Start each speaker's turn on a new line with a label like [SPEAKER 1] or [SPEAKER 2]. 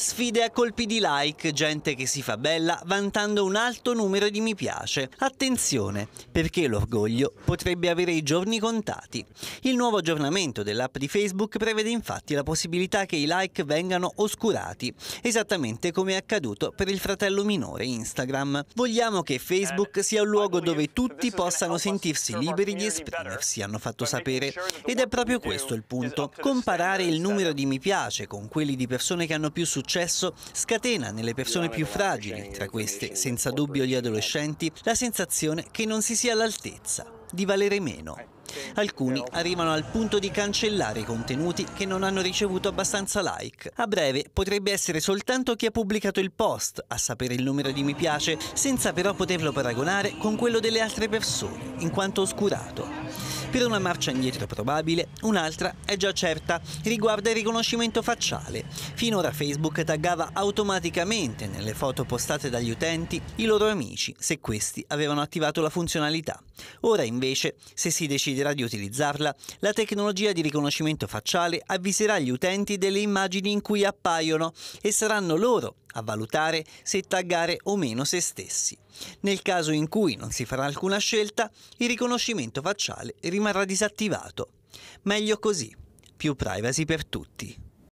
[SPEAKER 1] Sfide a colpi di like, gente che si fa bella vantando un alto numero di mi piace. Attenzione, perché l'orgoglio potrebbe avere i giorni contati. Il nuovo aggiornamento dell'app di Facebook prevede infatti la possibilità che i like vengano oscurati, esattamente come è accaduto per il fratello minore Instagram. Vogliamo che Facebook eh, sia un luogo dove tutti possano sentirsi liberi di esprimersi, hanno fatto sapere. Ed è proprio questo il esatto, punto. Comparare il numero di mi piace con quelli di persone che hanno più successo successo scatena nelle persone più fragili, tra queste senza dubbio gli adolescenti, la sensazione che non si sia all'altezza, di valere meno. Alcuni arrivano al punto di cancellare i contenuti che non hanno ricevuto abbastanza like. A breve potrebbe essere soltanto chi ha pubblicato il post a sapere il numero di mi piace, senza però poterlo paragonare con quello delle altre persone, in quanto oscurato. Per una marcia indietro probabile, un'altra è già certa, riguarda il riconoscimento facciale. Finora Facebook taggava automaticamente nelle foto postate dagli utenti i loro amici, se questi avevano attivato la funzionalità. Ora invece, se si deciderà di utilizzarla, la tecnologia di riconoscimento facciale avviserà gli utenti delle immagini in cui appaiono e saranno loro a valutare se taggare o meno se stessi. Nel caso in cui non si farà alcuna scelta, il riconoscimento facciale rimarrà disattivato. Meglio così, più privacy per tutti.